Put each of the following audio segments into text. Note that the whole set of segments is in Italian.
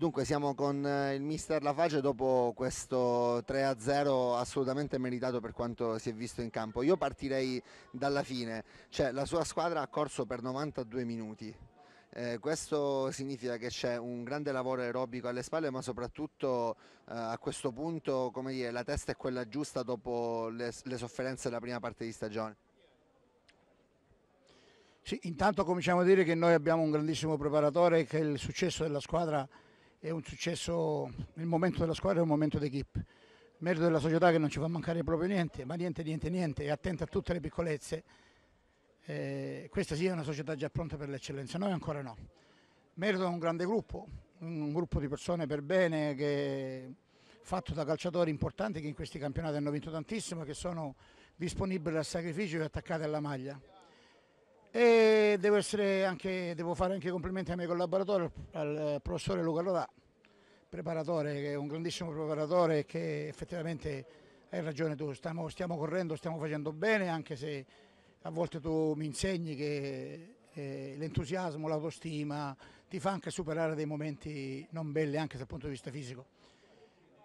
Dunque siamo con eh, il mister Laface dopo questo 3-0 assolutamente meritato per quanto si è visto in campo. Io partirei dalla fine, cioè la sua squadra ha corso per 92 minuti. Eh, questo significa che c'è un grande lavoro aerobico alle spalle, ma soprattutto eh, a questo punto dire, la testa è quella giusta dopo le, le sofferenze della prima parte di stagione. Sì, intanto cominciamo a dire che noi abbiamo un grandissimo preparatore e che il successo della squadra è un successo, il momento della squadra è un momento d'equipe. Merito della società che non ci fa mancare proprio niente, ma niente, niente, niente, è attenta a tutte le piccolezze. Eh, questa sì una società già pronta per l'eccellenza, noi ancora no. Merito a un grande gruppo, un gruppo di persone per bene che fatto da calciatori importanti che in questi campionati hanno vinto tantissimo, che sono disponibili al sacrificio e attaccati alla maglia e devo, anche, devo fare anche complimenti ai miei collaboratori, al eh, professore Luca Rodà, preparatore, che è un grandissimo preparatore che effettivamente hai ragione tu, stiamo, stiamo correndo, stiamo facendo bene anche se a volte tu mi insegni che eh, l'entusiasmo, l'autostima ti fa anche superare dei momenti non belli anche dal punto di vista fisico.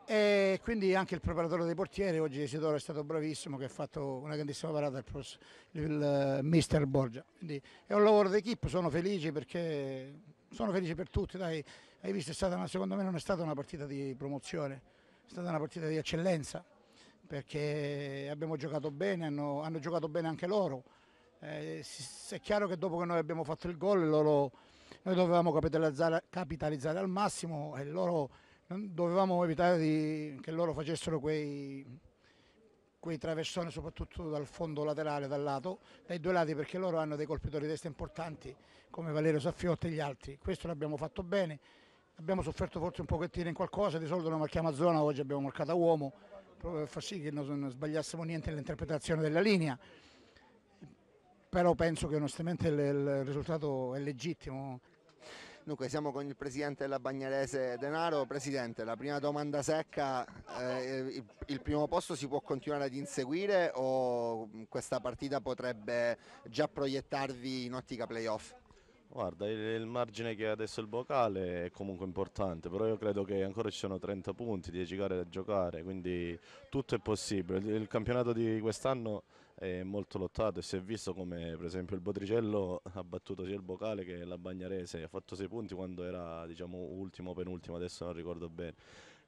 E quindi anche il preparatore dei portieri, oggi Isidoro è stato bravissimo che ha fatto una grandissima parata il, pros, il eh, mister Borgia. Quindi è un lavoro d'equipe, sono felice perché sono felice per tutti, dai. hai visto una, secondo me non è stata una partita di promozione, è stata una partita di eccellenza perché abbiamo giocato bene, hanno, hanno giocato bene anche loro. Eh, è chiaro che dopo che noi abbiamo fatto il gol loro, noi dovevamo capitalizzare, capitalizzare al massimo e loro dovevamo evitare di, che loro facessero quei, quei traversoni soprattutto dal fondo laterale, dal lato, dai due lati perché loro hanno dei colpitori di testa importanti come Valerio Saffiotti e gli altri, questo l'abbiamo fatto bene, abbiamo sofferto forse un pochettino in qualcosa, di solito non marchiamo a zona, oggi abbiamo marcato a uomo, proprio per far sì che non sbagliassimo niente nell'interpretazione della linea, però penso che onestamente il risultato è legittimo, Dunque siamo con il presidente della Bagnarese Denaro. Presidente, la prima domanda secca, eh, il, il, primo posto si può continuare ad inseguire o mm, questa partita potrebbe già proiettarvi in ottica playoff? Guarda, il, il margine che ha adesso il vocale è comunque importante, però io credo che ancora ci sono 30 punti, 10 gare da giocare, quindi tutto è possibile. Il, il campionato di quest'anno è molto lottato e si è visto come per esempio il Botricello ha battuto sia il Bocale che la Bagnarese, ha fatto 6 punti quando era diciamo, ultimo o penultimo, adesso non ricordo bene.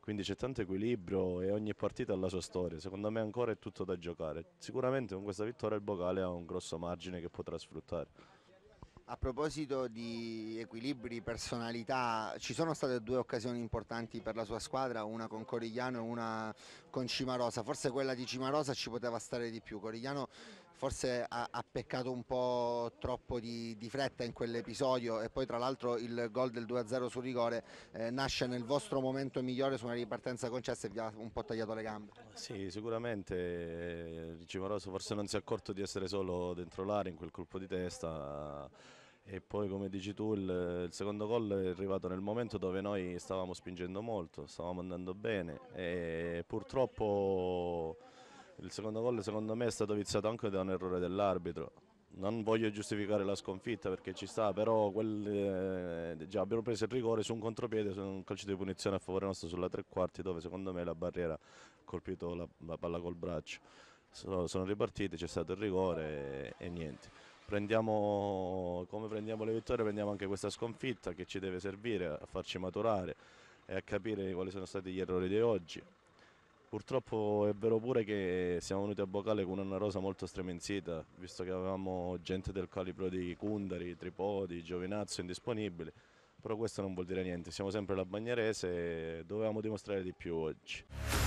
Quindi c'è tanto equilibrio e ogni partita ha la sua storia, secondo me ancora è tutto da giocare. Sicuramente con questa vittoria il Bocale ha un grosso margine che potrà sfruttare. A proposito di equilibri, personalità, ci sono state due occasioni importanti per la sua squadra, una con Corigliano e una con Cimarosa, forse quella di Cimarosa ci poteva stare di più, Corigliano forse ha, ha, peccato un po' troppo di, di fretta in quell'episodio e poi tra l'altro il gol del 2-0 sul rigore eh, nasce nel vostro momento migliore su una ripartenza concessa e vi ha un po' tagliato le gambe. Sì, sicuramente eh, Cimaroso forse non si è accorto di essere solo dentro l'area in quel colpo di testa e poi come dici tu il, il, secondo gol è arrivato nel momento dove noi stavamo spingendo molto, stavamo andando bene e purtroppo il secondo gol secondo me è stato viziato anche da un errore dell'arbitro. Non voglio giustificare la sconfitta perché ci sta, però quel, eh, già abbiamo preso il rigore su un contropiede, su un calcio di punizione a favore nostro sulla tre quarti dove secondo me la barriera ha colpito la, la palla col braccio. So, sono ripartiti, c'è stato il rigore e, e niente. Prendiamo, come prendiamo le vittorie prendiamo anche questa sconfitta che ci deve servire a farci maturare e a capire quali sono stati gli errori di oggi Purtroppo è vero pure che siamo venuti a Bocale con una rosa molto stremenzita, visto che avevamo gente del calibro di Cundari, Tripodi, Giovinazzo indisponibili, però questo non vuol dire niente, siamo sempre la Bagnarese e dovevamo dimostrare di più oggi.